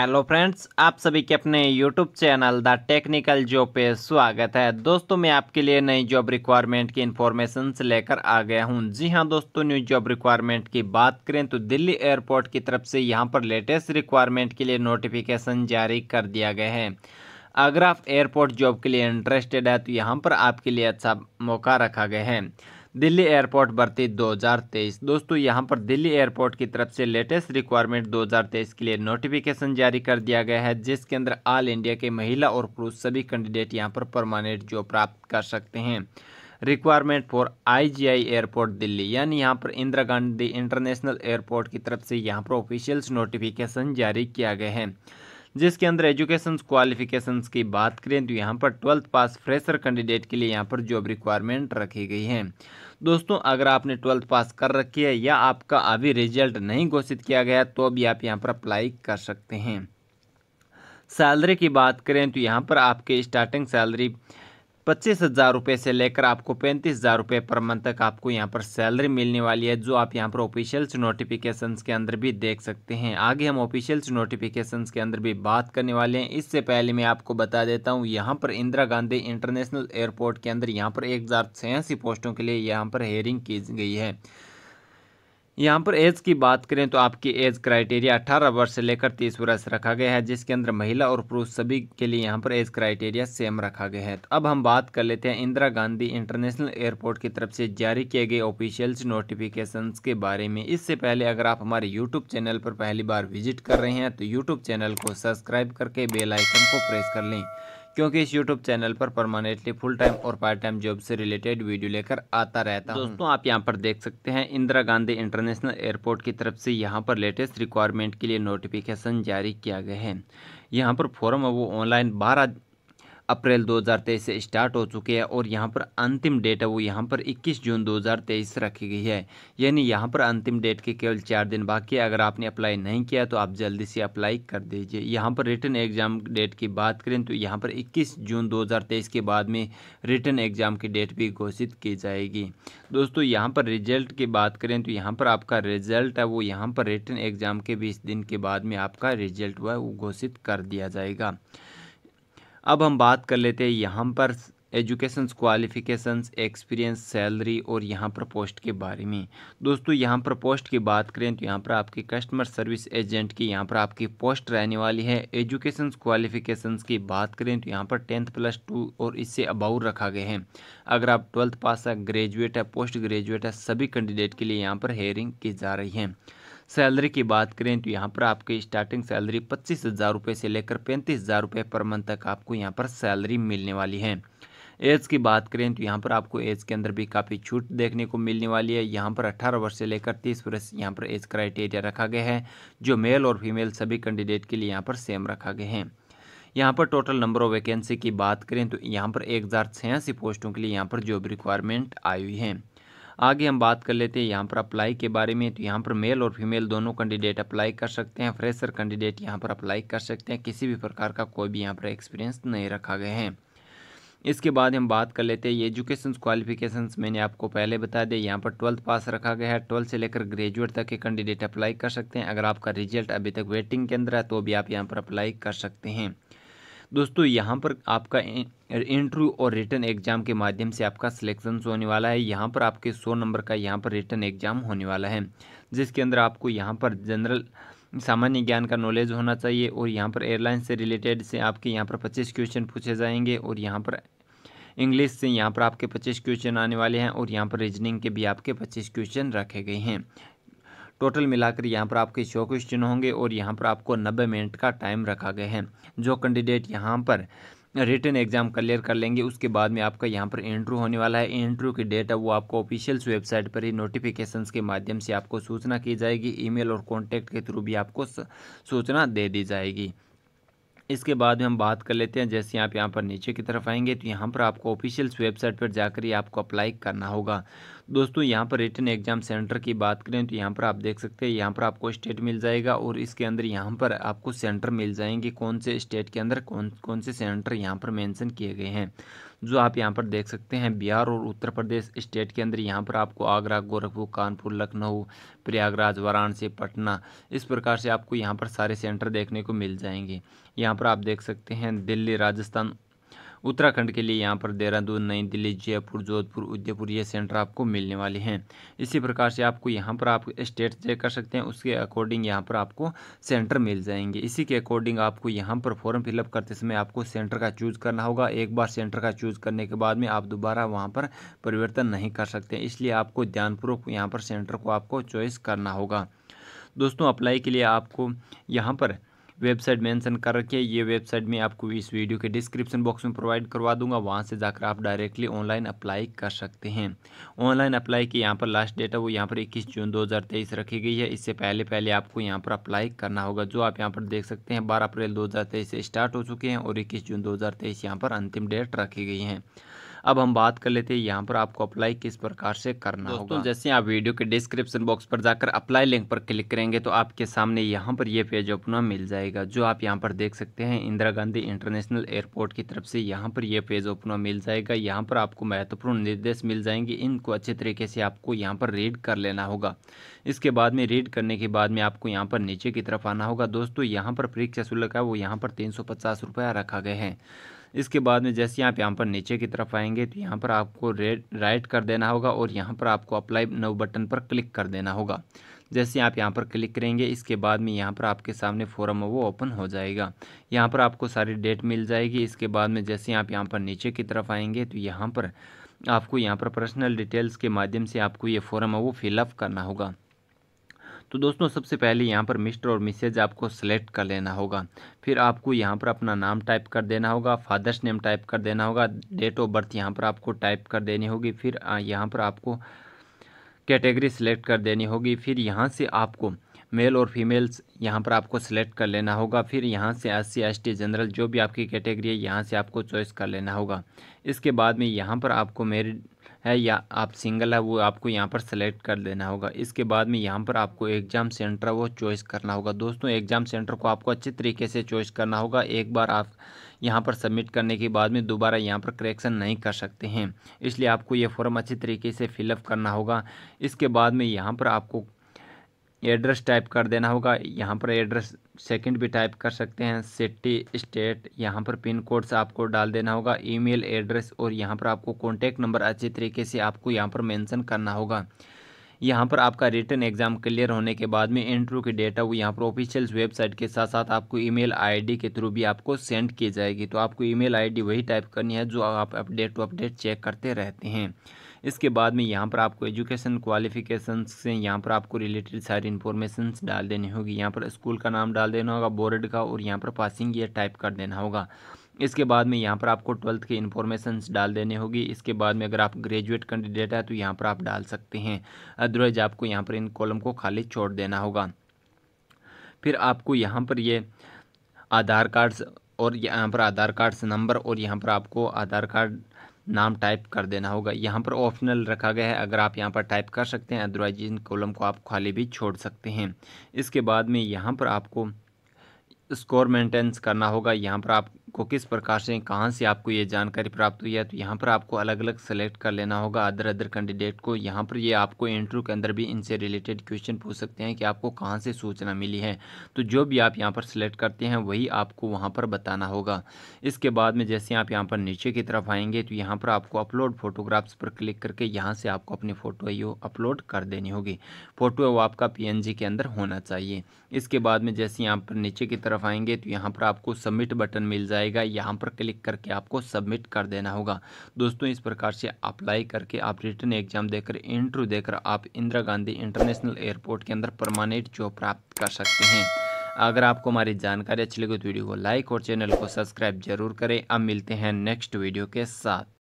hello friends आप सभी के अपने YouTube channel the technical job पे स्वागत है दोस्तों मैं आपके लिए नई जॉब रिक्वायरमेंट की इन्फॉर्मेशन लेकर आ गया हूं जी हां दोस्तों न्यू जॉब रिक्वायरमेंट की बात करें तो दिल्ली एयरपोर्ट की तरफ से यहां पर लेटेस्ट रिक्वायरमेंट के लिए नोटिफिकेशन जारी कर दिया गया है अगर आप एयरपोर्ट जॉब के लिए इंटरेस्टेड है तो यहाँ पर आपके लिए अच्छा मौका रखा गया है दिल्ली एयरपोर्ट भर्ती 2023 दोस्तों यहां पर दिल्ली एयरपोर्ट की तरफ से लेटेस्ट रिक्वायरमेंट 2023 के लिए नोटिफिकेशन जारी कर दिया गया है जिसके अंदर ऑल इंडिया के महिला और पुरुष सभी कैंडिडेट यहां पर परमानेंट जॉब प्राप्त कर सकते हैं requirement for IGI airport Delhi यानी यहाँ पर इंदिरा गांधी इंटरनेशनल एयरपोर्ट की तरफ से यहाँ पर ऑफिशियल्स नोटिफिकेशन जारी किया गया है जिसके अंदर एजुकेशन क्वालिफिकेशन की बात करें तो यहाँ पर ट्वेल्थ पास फ्रेशर कैंडिडेट के लिए यहाँ पर जॉब रिक्वायरमेंट रखी गई है दोस्तों अगर आपने ट्वेल्थ पास कर रखी है या आपका अभी रिजल्ट नहीं घोषित किया गया तो भी आप यहाँ पर अप्लाई कर सकते हैं सैलरी की बात करें तो यहाँ पर आपके स्टार्टिंग सैलरी पच्चीस हज़ार रुपये से लेकर आपको पैंतीस हज़ार रुपये पर मंथ तक आपको यहाँ पर सैलरी मिलने वाली है जो आप यहाँ पर ऑफिशियल्स नोटिफिकेशंस के अंदर भी देख सकते हैं आगे हम ऑफिशियल्स नोटिफिकेशंस के अंदर भी बात करने वाले हैं इससे पहले मैं आपको बता देता हूँ यहाँ पर इंदिरा गांधी इंटरनेशनल एयरपोर्ट के अंदर यहाँ पर एक पोस्टों के लिए यहाँ पर हेयरिंग की गई है यहाँ पर एज की बात करें तो आपकी एज क्राइटेरिया 18 वर्ष से लेकर 30 वर्ष रखा गया है जिसके अंदर महिला और पुरुष सभी के लिए यहाँ पर एज क्राइटेरिया सेम रखा गया है तो अब हम बात कर लेते हैं इंदिरा गांधी इंटरनेशनल एयरपोर्ट की तरफ से जारी किए गए ऑफिशियल्स नोटिफिकेशंस के बारे में इससे पहले अगर आप हमारे यूट्यूब चैनल पर पहली बार विजिट कर रहे हैं तो यूट्यूब चैनल को सब्सक्राइब करके बेलाइकन को प्रेस कर लें क्योंकि इस यूट्यूब चैनल पर परमानेंटली फुल टाइम और पार्ट टाइम जॉब से रिलेटेड वीडियो लेकर आता रहता है दोस्तों आप यहाँ पर देख सकते हैं इंदिरा गांधी इंटरनेशनल एयरपोर्ट की तरफ से यहाँ पर लेटेस्ट रिक्वायरमेंट के लिए नोटिफिकेशन जारी किया गया है यहाँ पर फॉर्म वो ऑनलाइन बारह अप्रैल 2023 से स्टार्ट हो चुके हैं और यहाँ पर अंतिम डेट है वो यहाँ पर 21 जून 2023 रखी गई है यानी यहाँ पर अंतिम डेट के केवल चार दिन बाकी है अगर आपने अप्लाई नहीं किया तो आप जल्दी से अप्लाई कर दीजिए यहाँ पर रिटर्न एग्ज़ाम डेट की बात करें तो यहाँ पर इक्कीस जून दो के बाद में रिटर्न एग्ज़ाम की डेट भी घोषित की जाएगी दोस्तों यहाँ पर रिजल्ट की बात करें तो यहाँ पर आपका रिजल्ट है वो यहाँ पर रिटर्न एग्ज़ाम के बीस दिन के बाद में आपका रिजल्ट हुआ है वो घोषित कर दिया जाएगा अब हम बात कर लेते हैं यहाँ पर एजुकेशन क्वालिफ़िकेशंस एक्सपीरियंस सैलरी और यहाँ पर पोस्ट के बारे में दोस्तों यहाँ पर पोस्ट की बात करें तो यहाँ पर आपकी कस्टमर सर्विस एजेंट की यहाँ पर आपकी पोस्ट रहने वाली है एजुकेशन क्वालिफ़िकेशंस की बात करें तो यहाँ पर टेंथ प्लस टू और इससे अबाउ रखा गया है अगर आप ट्वेल्थ पास है ग्रेजुएट है पोस्ट ग्रेजुएट है सभी कैंडिडेट के लिए यहाँ पर हेयरिंग की जा रही है सैलरी की बात करें तो यहाँ पर आपकी स्टार्टिंग सैलरी पच्चीस हज़ार रुपये से लेकर पैंतीस हज़ार रुपये पर मंथ तक आपको यहाँ पर सैलरी मिलने वाली है एज की बात करें तो यहाँ पर आपको एज के अंदर भी काफ़ी छूट देखने को मिलने वाली है यहाँ पर 18 वर्ष से लेकर 30 वर्ष यहाँ पर एज क्राइटेरिया रखा गया है जो मेल और फीमेल सभी कैंडिडेट के लिए यहाँ पर सेम रखा गया है यहाँ पर टोटल नंबर ऑफ वैकेंसी की बात करें तो यहाँ पर एक पोस्टों के लिए यहाँ पर जॉब रिक्वायरमेंट आई हुई है आगे हम बात कर लेते हैं यहाँ पर अप्लाई के बारे में तो यहाँ पर मेल और फीमेल दोनों कैंडिडेट अप्लाई कर सकते हैं फ्रेशर कैंडिडेट यहाँ पर अप्लाई कर सकते हैं किसी भी प्रकार का कोई भी यहाँ पर एक्सपीरियंस नहीं रखा गया है इसके बाद हम बात कर लेते हैं ये एजुकेशन क्वालिफिकेशन मैंने आपको पहले बता दिया यहाँ पर ट्वेल्थ पास रखा गया है ट्वेल्थ से लेकर ग्रेजुएट तक के कैंडिडेट अप्लाई कर सकते हैं अगर आपका रिजल्ट अभी तक वेटिंग के अंदर है तो भी आप यहाँ पर अप्लाई कर सकते हैं दोस्तों यहाँ पर आपका इंटरव्यू और रिटर्न एग्जाम के माध्यम से आपका सिलेक्शन होने वाला है यहाँ पर आपके सौ नंबर का यहाँ पर रिटर्न एग्जाम होने वाला है जिसके अंदर आपको यहाँ पर जनरल सामान्य ज्ञान का नॉलेज होना चाहिए और यहाँ पर एयरलाइन से रिलेटेड से आपके यहाँ पर पच्चीस क्वेश्चन पूछे जाएंगे और यहाँ पर इंग्लिश से यहाँ पर आपके पच्चीस क्वेश्चन आने वाले हैं और यहाँ पर रीजनिंग के भी आपके पच्चीस क्वेश्चन रखे गए हैं टोटल मिलाकर यहाँ पर आपके सौ क्वेश्चन होंगे और यहाँ पर आपको नब्बे मिनट का टाइम रखा गया है जो कैंडिडेट यहाँ पर रिटर्न एग्जाम क्लियर कर लेंगे उसके बाद में आपका यहाँ पर इंटरव्यू होने वाला है इंटरव्यू की डेट है वो आपको ऑफिशियल्स वेबसाइट पर ही नोटिफिकेशंस के माध्यम से आपको सूचना की जाएगी ईमेल और कॉन्टैक्ट के थ्रू भी आपको सूचना दे दी जाएगी इसके बाद में हम बात कर लेते हैं जैसे आप यहाँ पर नीचे की तरफ आएंगे तो यहाँ पर आपको ऑफिशियल्स वेबसाइट पर जाकर ही आपको अप्लाई करना होगा दोस्तों यहाँ पर रिटर्न एग्जाम सेंटर की बात करें तो यहाँ पर आप देख सकते हैं यहाँ पर आपको स्टेट मिल जाएगा और इसके अंदर यहाँ पर आपको सेंटर मिल जाएंगे कौन से स्टेट के अंदर कौन कौन से सेंटर यहाँ पर मैंसन किए गए हैं जो आप यहाँ पर देख सकते हैं बिहार और उत्तर प्रदेश स्टेट के अंदर यहाँ पर आपको आगरा गोरखपुर कानपुर लखनऊ प्रयागराज वाराणसी पटना इस प्रकार से आपको यहाँ पर सारे सेंटर देखने को मिल जाएंगे यहाँ पर आप देख सकते हैं दिल्ली राजस्थान उत्तराखंड के लिए यहाँ पर देहरादून नई दिल्ली जयपुर जोधपुर उदयपुर ये सेंटर आपको मिलने वाले हैं इसी प्रकार से आपको यहाँ पर आप स्टेट चेक कर सकते हैं उसके अकॉर्डिंग यहाँ पर आपको सेंटर मिल जाएंगे इसी के अकॉर्डिंग आपको यहाँ पर फॉर्म फिलअप करते समय आपको सेंटर का चूज़ करना होगा एक बार सेंटर का चूज़ करने के बाद में आप दोबारा वहाँ पर परिवर्तन नहीं कर सकते इसलिए आपको ध्यानपूर्वक यहाँ पर सेंटर को आपको चॉइस करना होगा दोस्तों अप्लाई के लिए आपको यहाँ पर वेबसाइट मेंशन कर रखी है ये वेबसाइट मैं आपको इस वीडियो के डिस्क्रिप्शन बॉक्स में प्रोवाइड करवा दूंगा वहाँ से जाकर आप डायरेक्टली ऑनलाइन अप्लाई कर सकते हैं ऑनलाइन अप्लाई की यहाँ पर लास्ट डेट है वो यहाँ पर इक्कीस जून दो रखी गई है इससे पहले पहले आपको यहाँ पर अप्लाई करना होगा जो आप यहाँ पर देख सकते हैं बारह अप्रैल दो से स्टार्ट हो चुके हैं और इक्कीस जून दो हज़ार यहाँ पर अंतिम डेट रखी गई है अब हम बात कर लेते हैं यहाँ पर आपको अप्लाई किस प्रकार से करना होगा जैसे आप वीडियो के डिस्क्रिप्शन बॉक्स पर जाकर अप्लाई लिंक पर क्लिक करेंगे तो आपके सामने यहाँ पर ये पेज अपना मिल जाएगा जो आप यहाँ पर देख सकते हैं इंदिरा गांधी इंटरनेशनल एयरपोर्ट की तरफ से यहाँ पर ये पेज अपना मिल जाएगा यहाँ पर आपको महत्वपूर्ण निर्देश मिल जाएंगे इनको अच्छे तरीके से आपको यहाँ पर रीड कर लेना होगा इसके बाद में रीड करने के बाद में आपको यहाँ पर नीचे की तरफ आना होगा दोस्तों यहाँ पर परीक्षा शुल्क है वो यहाँ पर तीन सौ रखा गया है इसके बाद में जैसे आप यहाँ पर नीचे की तरफ आएंगे तो यहाँ पर आपको रेड राइट कर देना होगा और यहाँ पर आपको अप्लाई नव बटन पर क्लिक कर देना होगा जैसे आप यहाँ पर क्लिक करेंगे इसके बाद में यहाँ पर आपके सामने है वो ओपन हो जाएगा यहाँ पर आपको सारी डेट मिल जाएगी इसके बाद में जैसे आप यहाँ पर नीचे की तरफ आएंगे तो यहाँ पर आपको यहाँ पर पर्सनल डिटेल्स के माध्यम से आपको ये फॉर्म है वो फिलअप करना होगा तो दोस्तों सबसे पहले यहाँ पर मिस्टर और मिसेज आपको सेलेक्ट कर लेना होगा फिर आपको यहाँ पर अपना नाम टाइप कर देना होगा फादर्स नेम टाइप कर देना होगा डेट ऑफ बर्थ यहाँ पर आपको टाइप कर देनी होगी फिर यहाँ पर आपको कैटेगरी सेलेक्ट कर देनी होगी फिर यहाँ से आपको मेल और फीमेल्स यहाँ पर आपको सेलेक्ट कर लेना होगा फिर यहाँ से S C S T general जो भी आपकी कैटेगरी है यहाँ से आपको चॉइस कर लेना होगा इसके बाद में यहाँ पर आपको मेरिड है या आप सिंगल है वो आपको यहाँ पर सेलेक्ट कर लेना होगा इसके बाद में यहाँ पर आपको एग्ज़ाम सेंटर वो चॉइस करना होगा दोस्तों एग्ज़ाम सेंटर को आपको अच्छे तरीके से चॉइस करना होगा एक बार आप यहाँ पर सबमिट करने के बाद में दोबारा यहाँ पर करेक्शन नहीं कर सकते हैं इसलिए आपको ये फॉर्म अच्छे तरीके से फिलअप करना होगा इसके बाद में यहाँ पर आपको एड्रेस टाइप कर देना होगा यहाँ पर एड्रेस सेकंड भी टाइप कर सकते हैं सिटी स्टेट यहाँ पर पिन कोड्स आपको डाल देना होगा ईमेल एड्रेस और यहाँ पर आपको कॉन्टैक्ट नंबर अच्छे तरीके से आपको यहाँ पर मेंशन करना होगा यहाँ पर आपका रिटर्न एग्जाम क्लियर होने के बाद में इंटरव्यू की डेटा वो यहाँ पर ऑफिशियल वेबसाइट के साथ साथ आपको ईमेल आईडी के थ्रू भी आपको सेंड की जाएगी तो आपको ईमेल आईडी वही टाइप करनी है जो आप अपडेट टू अपडेट चेक करते रहते हैं इसके बाद में यहाँ पर आपको एजुकेशन क्वालिफिकेशन से यहाँ पर आपको रिलेटेड सारी इन्फॉर्मेशन डाल देनी होगी यहाँ पर स्कूल का नाम डाल देना होगा बोर्ड का और यहाँ पर पासिंग ईयर टाइप कर देना होगा इसके बाद में यहाँ पर आपको ट्वेल्थ की इन्फॉर्मेशन डाल देने होगी इसके बाद में अगर आप ग्रेजुएट कैंडिडेट है तो यहाँ पर आप डाल सकते हैं अदरवाइज आपको यहाँ पर इन कॉलम को खाली छोड़ देना होगा फिर आपको यहाँ पर ये आधार कार्ड्स और यहाँ पर आधार कार्ड्स नंबर और यहाँ पर आपको आधार कार्ड नाम टाइप कर देना होगा यहाँ पर ऑप्शनल रखा गया है अगर आप यहाँ पर टाइप कर सकते हैं अदरवाइज इन कॉलम को आप खाली भी छोड़ सकते हैं इसके बाद में यहाँ पर आपको स्कोर मेंटेन्स करना होगा यहाँ पर आप को किस प्रकार से कहाँ से आपको ये जानकारी प्राप्त हुई है तो यहाँ पर आपको अलग अलग सेलेक्ट कर लेना होगा अदर अदर कैंडिडेट को यहाँ पर ये आपको इंटरव्यू के अंदर भी इनसे रिलेटेड क्वेश्चन पूछ सकते हैं कि आपको कहाँ से सूचना मिली है तो जो भी आप यहाँ पर सेलेक्ट करते हैं वही आपको वहाँ पर बताना होगा इसके बाद में जैसे आप यहाँ पर नीचे की तरफ आएंगे तो यहाँ पर आपको अपलोड फोटोग्राफ्स पर क्लिक करके यहाँ से आपको अपनी फ़ोटो यो अपलोड कर देनी होगी फ़ोटो वो आपका पी के अंदर होना चाहिए इसके बाद में जैसे यहाँ पर नीचे की तरफ आएंगे तो यहाँ पर आपको सबमिट बटन मिल जाए जाएगा यहाँ पर क्लिक करके आपको सबमिट कर देना होगा दोस्तों इस प्रकार से अप्लाई करके आप रिटर्न एग्जाम देकर इंटरव्यू देकर आप इंदिरा गांधी इंटरनेशनल एयरपोर्ट के अंदर परमानेंट जॉब प्राप्त कर सकते हैं अगर आपको हमारी जानकारी अच्छी लगी तो वीडियो को लाइक और चैनल को सब्सक्राइब जरूर करें अब मिलते हैं नेक्स्ट वीडियो के साथ